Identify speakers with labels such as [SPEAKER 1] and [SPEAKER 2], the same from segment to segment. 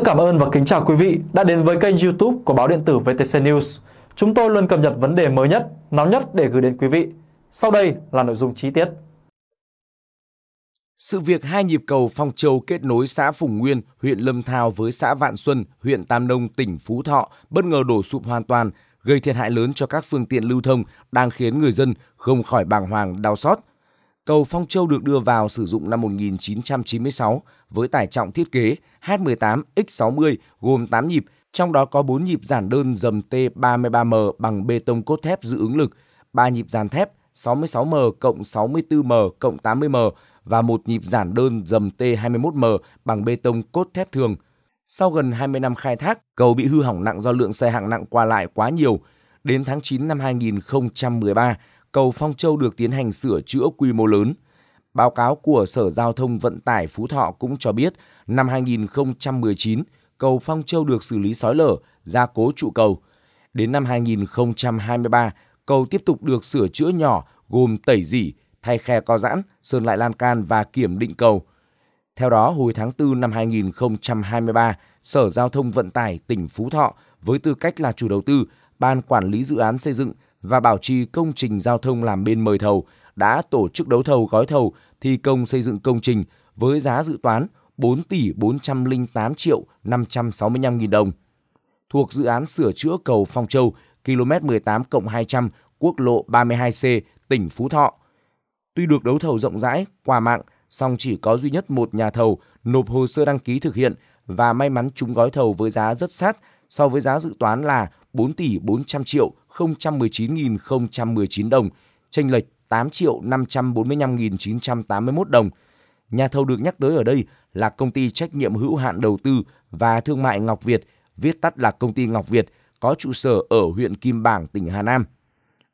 [SPEAKER 1] rất cảm ơn và kính chào quý vị đã đến với kênh youtube của báo điện tử VTC News. Chúng tôi luôn cập nhật vấn đề mới nhất, nóng nhất để gửi đến quý vị. Sau đây là nội dung chi tiết. Sự việc hai nhịp cầu Phong Châu kết nối xã Phùng Nguyên, huyện Lâm Thao với xã Vạn Xuân, huyện Tam Nông, tỉnh Phú Thọ bất ngờ đổ sụp hoàn toàn, gây thiệt hại lớn cho các phương tiện lưu thông đang khiến người dân không khỏi bàng hoàng đau xót. Cầu Phong Châu được đưa vào sử dụng năm 1996 với tải trọng thiết kế H18X60 gồm 8 nhịp, trong đó có 4 nhịp giản đơn dầm T33M bằng bê tông cốt thép giữ ứng lực, 3 nhịp giàn thép 66M cộng 64M cộng 80M và một nhịp giản đơn dầm T21M bằng bê tông cốt thép thường. Sau gần 20 năm khai thác, cầu bị hư hỏng nặng do lượng xe hạng nặng qua lại quá nhiều. Đến tháng 9 năm 2013, cầu Phong Châu được tiến hành sửa chữa quy mô lớn – Báo cáo của Sở Giao thông Vận tải Phú Thọ cũng cho biết, năm 2019, cầu Phong Châu được xử lý sói lở, gia cố trụ cầu. Đến năm 2023, cầu tiếp tục được sửa chữa nhỏ gồm tẩy dỉ, thay khe co giãn, sơn lại lan can và kiểm định cầu. Theo đó, hồi tháng 4 năm 2023, Sở Giao thông Vận tải tỉnh Phú Thọ với tư cách là chủ đầu tư, Ban Quản lý Dự án Xây dựng và Bảo trì Công trình Giao thông làm bên mời thầu – đã tổ chức đấu thầu gói thầu thi công xây dựng công trình với giá dự toán 4 tỷ 408 triệu 565 nghìn đồng. Thuộc dự án sửa chữa cầu Phong Châu, km 18 200, quốc lộ 32C, tỉnh Phú Thọ. Tuy được đấu thầu rộng rãi qua mạng, song chỉ có duy nhất một nhà thầu nộp hồ sơ đăng ký thực hiện và may mắn trúng gói thầu với giá rất sát so với giá dự toán là 4 tỷ 400 triệu 019.019 đồng, chênh lệch 8 triệu 545.981 đồng. Nhà thầu được nhắc tới ở đây là công ty trách nhiệm hữu hạn đầu tư và thương mại Ngọc Việt, viết tắt là công ty Ngọc Việt, có trụ sở ở huyện Kim Bảng, tỉnh Hà Nam.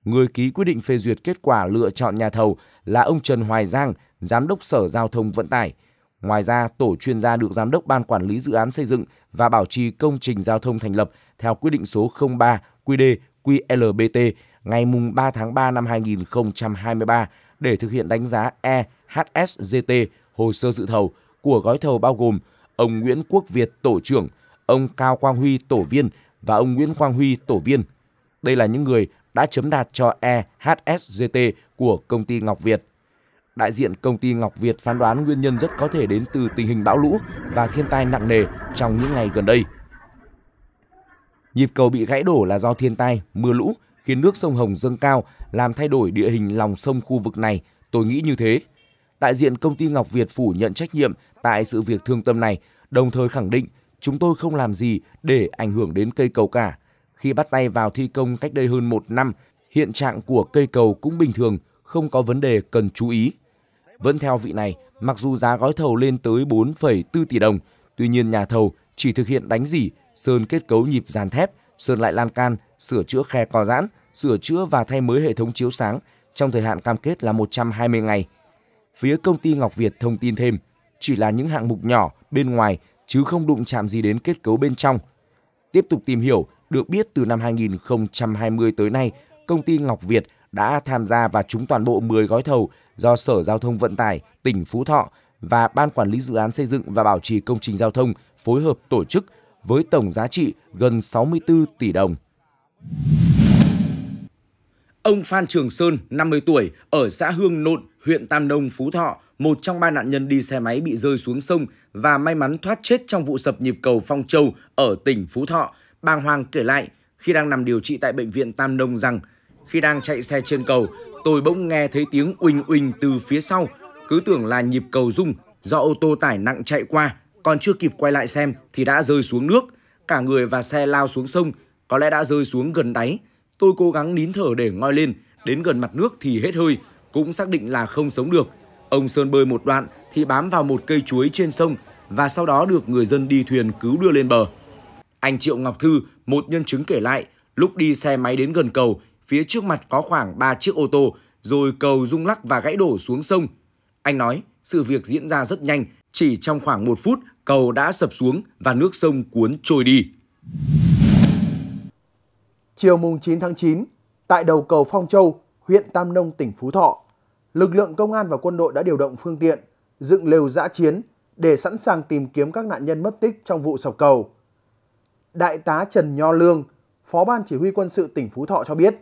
[SPEAKER 1] Người ký quyết định phê duyệt kết quả lựa chọn nhà thầu là ông Trần Hoài Giang, Giám đốc Sở Giao thông Vận tải. Ngoài ra, tổ chuyên gia được Giám đốc Ban Quản lý Dự án Xây dựng và Bảo trì Công trình Giao thông thành lập theo quyết định số 03 QD QLBT ngày 3 tháng 3 năm 2023 để thực hiện đánh giá EHSGT hồ sơ dự thầu của gói thầu bao gồm ông Nguyễn Quốc Việt tổ trưởng, ông Cao Quang Huy tổ viên và ông Nguyễn Quang Huy tổ viên. Đây là những người đã chấm đạt cho EHSGT của công ty Ngọc Việt. Đại diện công ty Ngọc Việt phán đoán nguyên nhân rất có thể đến từ tình hình bão lũ và thiên tai nặng nề trong những ngày gần đây. Nhịp cầu bị gãy đổ là do thiên tai, mưa lũ khiến nước sông Hồng dâng cao, làm thay đổi địa hình lòng sông khu vực này, tôi nghĩ như thế. Đại diện công ty Ngọc Việt phủ nhận trách nhiệm tại sự việc thương tâm này, đồng thời khẳng định chúng tôi không làm gì để ảnh hưởng đến cây cầu cả. Khi bắt tay vào thi công cách đây hơn một năm, hiện trạng của cây cầu cũng bình thường, không có vấn đề cần chú ý. Vẫn theo vị này, mặc dù giá gói thầu lên tới 4,4 tỷ đồng, tuy nhiên nhà thầu chỉ thực hiện đánh dỉ, sơn kết cấu nhịp dàn thép, sơn lại lan can sửa chữa khe co giãn, sửa chữa và thay mới hệ thống chiếu sáng trong thời hạn cam kết là 120 ngày. Phía công ty Ngọc Việt thông tin thêm, chỉ là những hạng mục nhỏ bên ngoài chứ không đụng chạm gì đến kết cấu bên trong. Tiếp tục tìm hiểu, được biết từ năm 2020 tới nay, công ty Ngọc Việt đã tham gia và trúng toàn bộ 10 gói thầu do Sở Giao thông Vận tải tỉnh Phú Thọ và Ban Quản lý Dự án Xây dựng và Bảo trì Công trình Giao thông phối hợp tổ chức với tổng giá trị gần 64 tỷ đồng. Ông Phan Trường Sơn, 50 tuổi, ở xã Hương Nộn, huyện Tam Nông, Phú Thọ, một trong ba nạn nhân đi xe máy bị rơi xuống sông và may mắn thoát chết trong vụ sập nhịp cầu Phong Châu ở tỉnh Phú Thọ, bàng hoàng kể lại khi đang nằm điều trị tại bệnh viện Tam Nông rằng khi đang chạy xe trên cầu, tôi bỗng nghe thấy tiếng uỳnh uỳnh từ phía sau, cứ tưởng là nhịp cầu rung do ô tô tải nặng chạy qua, còn chưa kịp quay lại xem thì đã rơi xuống nước. Cả người và xe lao xuống sông có lẽ đã rơi xuống gần đáy. Tôi cố gắng nín thở để ngoi lên, đến gần mặt nước thì hết hơi, cũng xác định là không sống được. Ông Sơn bơi một đoạn thì bám vào một cây chuối trên sông và sau đó được người dân đi thuyền cứu đưa lên bờ. Anh Triệu Ngọc Thư, một nhân chứng kể lại, lúc đi xe máy đến gần cầu, phía trước mặt có khoảng 3 chiếc ô tô, rồi cầu rung lắc và gãy đổ xuống sông. Anh nói, sự việc diễn ra rất nhanh, chỉ trong khoảng một phút, cầu đã sập xuống và nước sông cuốn trôi đi.
[SPEAKER 2] Chiều mùng 9 tháng 9, tại đầu cầu Phong Châu, huyện Tam Nông, tỉnh Phú Thọ, lực lượng công an và quân đội đã điều động phương tiện, dựng lều giã chiến để sẵn sàng tìm kiếm các nạn nhân mất tích trong vụ sập cầu. Đại tá Trần Nho Lương, Phó Ban Chỉ huy Quân sự tỉnh Phú Thọ cho biết,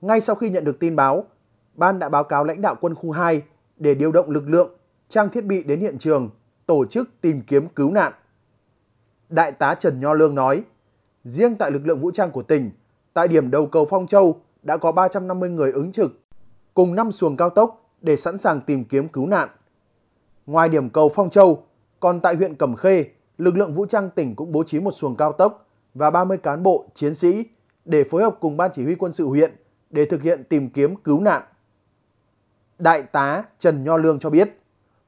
[SPEAKER 2] ngay sau khi nhận được tin báo, Ban đã báo cáo lãnh đạo quân khu 2 để điều động lực lượng, trang thiết bị đến hiện trường, tổ chức tìm kiếm cứu nạn. Đại tá Trần Nho Lương nói, riêng tại lực lượng vũ trang của tỉnh, Tại điểm đầu cầu Phong Châu đã có 350 người ứng trực cùng 5 xuồng cao tốc để sẵn sàng tìm kiếm cứu nạn. Ngoài điểm cầu Phong Châu, còn tại huyện Cẩm Khê, lực lượng vũ trang tỉnh cũng bố trí một xuồng cao tốc và 30 cán bộ, chiến sĩ để phối hợp cùng Ban Chỉ huy quân sự huyện để thực hiện tìm kiếm cứu nạn. Đại tá Trần Nho Lương cho biết,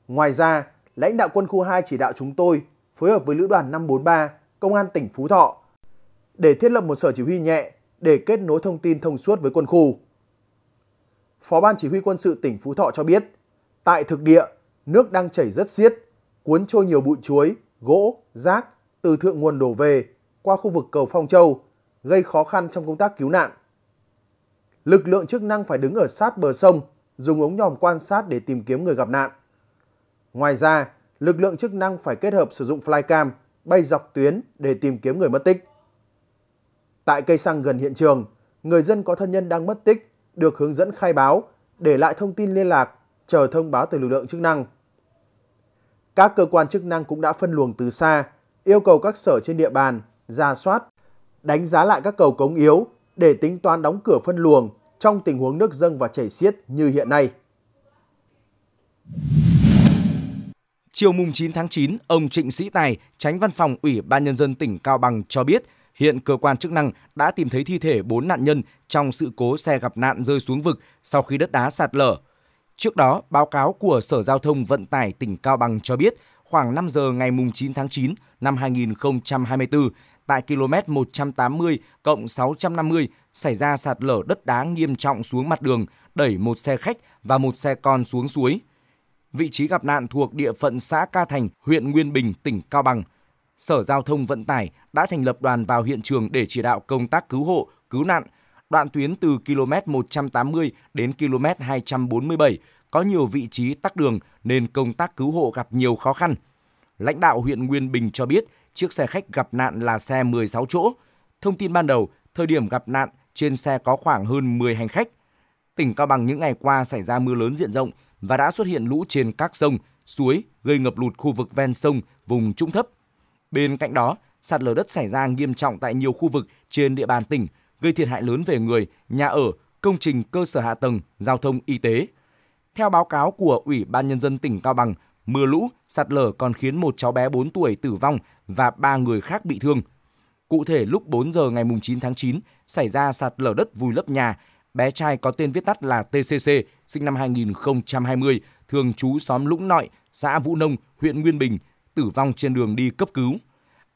[SPEAKER 2] ngoài ra, lãnh đạo quân khu 2 chỉ đạo chúng tôi phối hợp với Lữ đoàn 543, Công an tỉnh Phú Thọ để thiết lập một sở chỉ huy nhẹ để kết nối thông tin thông suốt với quân khu. Phó Ban Chỉ huy quân sự tỉnh Phú Thọ cho biết, tại thực địa, nước đang chảy rất xiết, cuốn trôi nhiều bụi chuối, gỗ, rác từ thượng nguồn đổ về qua khu vực cầu Phong Châu, gây khó khăn trong công tác cứu nạn. Lực lượng chức năng phải đứng ở sát bờ sông, dùng ống nhòm quan sát để tìm kiếm người gặp nạn. Ngoài ra, lực lượng chức năng phải kết hợp sử dụng flycam bay dọc tuyến để tìm kiếm người mất tích. Tại cây xăng gần hiện trường, người dân có thân nhân đang mất tích được hướng dẫn khai báo, để lại thông tin liên lạc, chờ thông báo từ lực lượng chức năng. Các cơ quan chức năng cũng đã phân luồng từ xa, yêu cầu các sở trên địa bàn ra soát, đánh giá lại các cầu cống yếu để tính toán đóng cửa phân luồng trong tình huống nước dâng và chảy xiết như hiện nay.
[SPEAKER 1] Chiều mùng 9 tháng 9, ông Trịnh Sĩ Tài, tránh văn phòng Ủy ban Nhân dân tỉnh Cao Bằng cho biết Hiện cơ quan chức năng đã tìm thấy thi thể 4 nạn nhân trong sự cố xe gặp nạn rơi xuống vực sau khi đất đá sạt lở. Trước đó, báo cáo của Sở Giao thông Vận tải tỉnh Cao Bằng cho biết khoảng 5 giờ ngày 9 tháng 9 năm 2024, tại km 180 cộng 650 xảy ra sạt lở đất đá nghiêm trọng xuống mặt đường, đẩy một xe khách và một xe con xuống suối. Vị trí gặp nạn thuộc địa phận xã Ca Thành, huyện Nguyên Bình, tỉnh Cao Bằng – Sở Giao thông Vận tải đã thành lập đoàn vào hiện trường để chỉ đạo công tác cứu hộ, cứu nạn. Đoạn tuyến từ km 180 đến km 247 có nhiều vị trí tắc đường nên công tác cứu hộ gặp nhiều khó khăn. Lãnh đạo huyện Nguyên Bình cho biết chiếc xe khách gặp nạn là xe 16 chỗ. Thông tin ban đầu, thời điểm gặp nạn, trên xe có khoảng hơn 10 hành khách. Tỉnh Cao Bằng những ngày qua xảy ra mưa lớn diện rộng và đã xuất hiện lũ trên các sông, suối gây ngập lụt khu vực ven sông, vùng trũng thấp, Bên cạnh đó, sạt lở đất xảy ra nghiêm trọng tại nhiều khu vực trên địa bàn tỉnh, gây thiệt hại lớn về người, nhà ở, công trình cơ sở hạ tầng, giao thông y tế. Theo báo cáo của Ủy ban nhân dân tỉnh Cao Bằng, mưa lũ, sạt lở còn khiến một cháu bé 4 tuổi tử vong và 3 người khác bị thương. Cụ thể lúc 4 giờ ngày 9 tháng 9 xảy ra sạt lở đất vùi lấp nhà, bé trai có tên viết tắt là TCC, sinh năm 2020, thường trú xóm Lũng Nội, xã Vũ Nông, huyện Nguyên Bình, tử vong trên đường đi cấp cứu.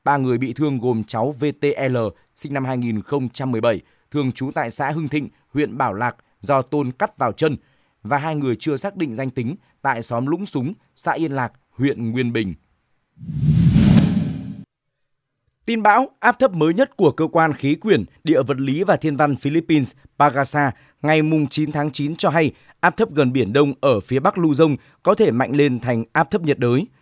[SPEAKER 1] Ba người bị thương gồm cháu VTL, sinh năm 2017, thường trú tại xã Hưng Thịnh, huyện Bảo Lạc, do tôn cắt vào chân, và hai người chưa xác định danh tính tại xóm Lũng Súng, xã Yên Lạc, huyện Nguyên Bình. Tin bão, áp thấp mới nhất của cơ quan khí quyển, địa vật lý và thiên văn Philippines Pagasa ngày 9 tháng 9 cho hay áp thấp gần Biển Đông ở phía Bắc Luzon có thể mạnh lên thành áp thấp nhiệt đới –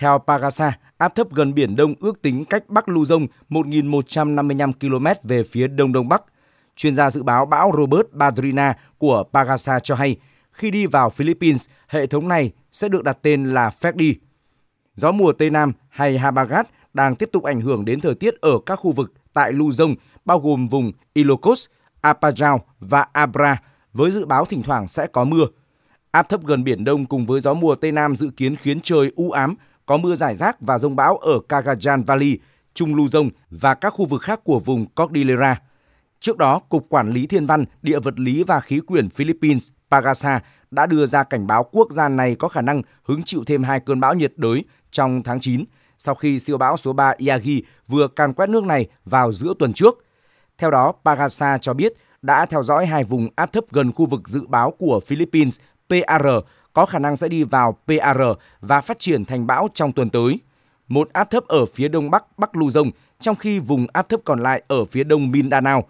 [SPEAKER 1] theo Pagasa, áp thấp gần Biển Đông ước tính cách Bắc Lưu 1.155 km về phía Đông Đông Bắc. Chuyên gia dự báo bão Robert Badrina của Pagasa cho hay, khi đi vào Philippines, hệ thống này sẽ được đặt tên là Ferdi. Gió mùa Tây Nam hay Habagat đang tiếp tục ảnh hưởng đến thời tiết ở các khu vực tại Luzon, bao gồm vùng Ilocos, Apajao và Abra, với dự báo thỉnh thoảng sẽ có mưa. Áp thấp gần Biển Đông cùng với gió mùa Tây Nam dự kiến khiến trời u ám có mưa rải rác và rông bão ở Cagayan Valley, Trung Luzon và các khu vực khác của vùng Cordillera. Trước đó, Cục Quản lý Thiên văn, Địa vật lý và Khí quyển Philippines Pagasa đã đưa ra cảnh báo quốc gia này có khả năng hứng chịu thêm hai cơn bão nhiệt đới trong tháng 9 sau khi siêu bão số 3 Yagi vừa càn quét nước này vào giữa tuần trước. Theo đó, Pagasa cho biết đã theo dõi hai vùng áp thấp gần khu vực dự báo của Philippines PR có khả năng sẽ đi vào PAR và phát triển thành bão trong tuần tới. Một áp thấp ở phía đông bắc Bắc Luzon, trong khi vùng áp thấp còn lại ở phía đông Mindanao.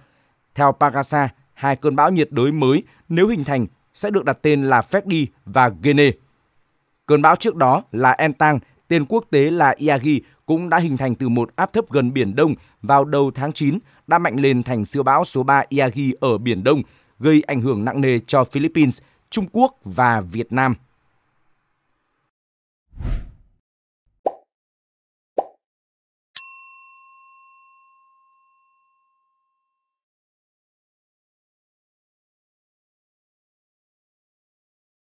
[SPEAKER 1] Theo Pagasa, hai cơn bão nhiệt đới mới nếu hình thành sẽ được đặt tên là Freddy và Gene. Cơn bão trước đó là Entang, tên quốc tế là Iagi cũng đã hình thành từ một áp thấp gần Biển Đông vào đầu tháng 9 đã mạnh lên thành siêu bão số 3 Iagi ở Biển Đông, gây ảnh hưởng nặng nề cho Philippines Trung Quốc và Việt Nam.